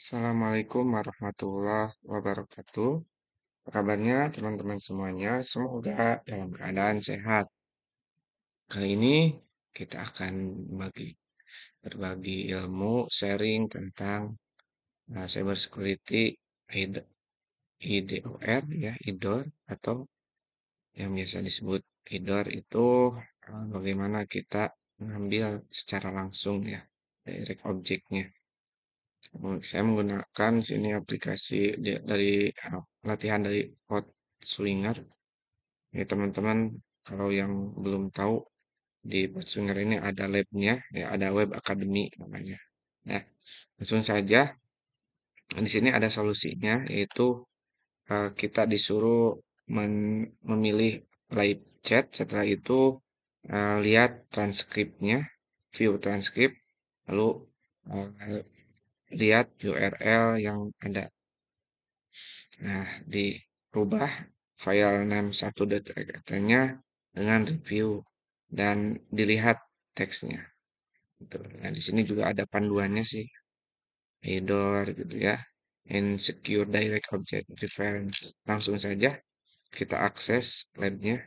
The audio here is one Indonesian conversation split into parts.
Assalamualaikum warahmatullahi wabarakatuh. Apa kabarnya teman-teman semuanya? Semoga dalam keadaan sehat. Kali ini kita akan bagi berbagi ilmu sharing tentang uh, eh, cyber security ID, IDOR ya, IDOR atau yang biasa disebut IDOR itu uh, bagaimana kita mengambil secara langsung ya direct objeknya Oh, saya menggunakan sini aplikasi dari ah, latihan dari Hot Swinger. ini teman-teman, kalau yang belum tahu di Hot Swinger ini ada labnya, ya ada Web akademi namanya. Nah, langsung saja di sini ada solusinya yaitu ah, kita disuruh memilih live chat setelah itu ah, lihat transkripnya view transkrip lalu lihat URL yang ada. Nah, dirubah file name 1txt nya dengan review dan dilihat teksnya. Gitu. Nah, di sini juga ada panduannya sih. Header gitu ya. Insecure Direct Object Reference. Langsung saja kita akses labnya.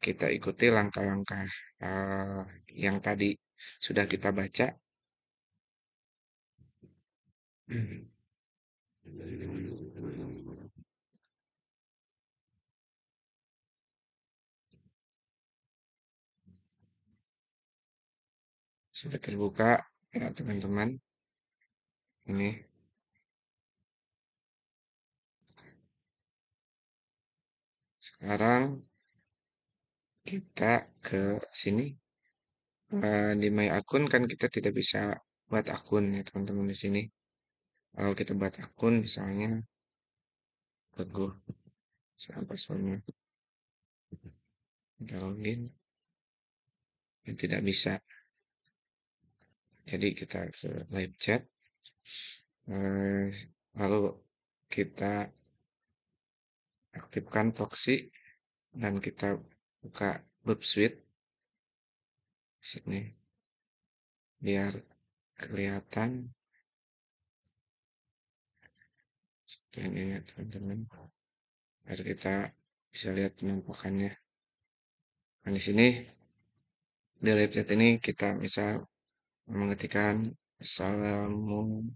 Kita ikuti langkah-langkah uh, yang tadi sudah kita baca sudah terbuka ya teman-teman. Ini. Sekarang kita ke sini. Eh, di My Akun kan kita tidak bisa buat akun ya teman-teman di sini kalau kita buat akun misalnya teguh misalnya passwordnya kita login dan ya tidak bisa jadi kita ke live chat eh, lalu kita aktifkan proxy dan kita buka web Switch, sini biar kelihatan dan ini teman-teman agar kita bisa lihat penampakannya nah di sini di live ini kita bisa mengetikkan Assalamualaikum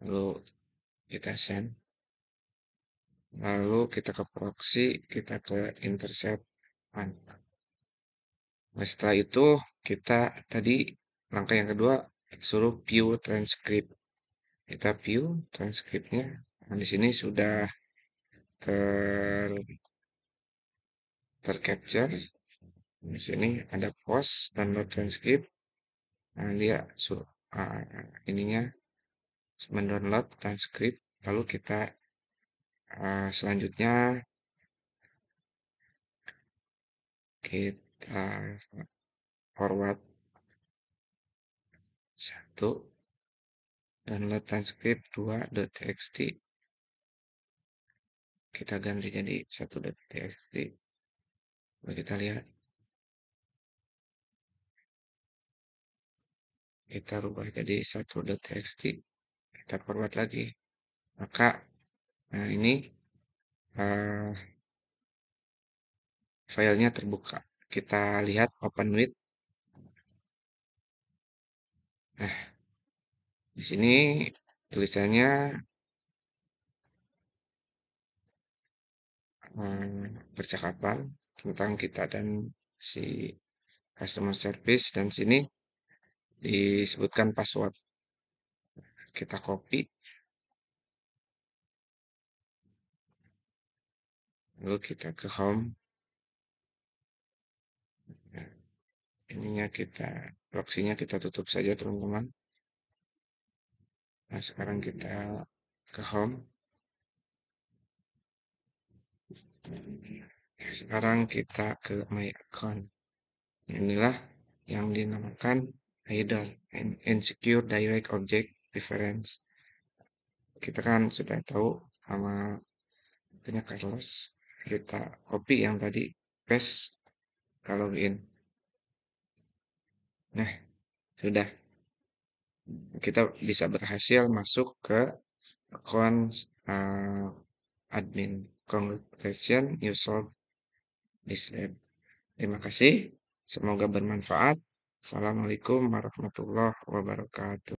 lalu kita send lalu kita ke proxy kita ke intercept one nah, setelah itu kita tadi langkah yang kedua suruh view transcript kita view transcriptnya nah, di sini sudah ter tercapture di sini ada post download transcript nah, dia suruh uh, ininya mendownload transkrip lalu kita uh, selanjutnya kita forward 1 download transcript 2.txt kita ganti jadi 1.txt Mari kita lihat kita rubah jadi satu 1.txt kita perbuat lagi maka nah ini uh, filenya terbuka kita lihat open with Nah, di sini tulisannya eh, percakapan tentang kita dan si customer service dan sini disebutkan password kita copy lalu kita ke home ininya kita proxy-nya kita tutup saja teman-teman nah sekarang kita ke home nah, sekarang kita ke my account inilah yang dinamakan header insecure direct object reference kita kan sudah tahu sama punya Carlos kita copy yang tadi paste kalau login Nah, sudah. Kita bisa berhasil masuk ke akun uh, eh, admin. Congratulations, you solved this lab. Terima kasih. Semoga bermanfaat. Assalamualaikum warahmatullahi wabarakatuh.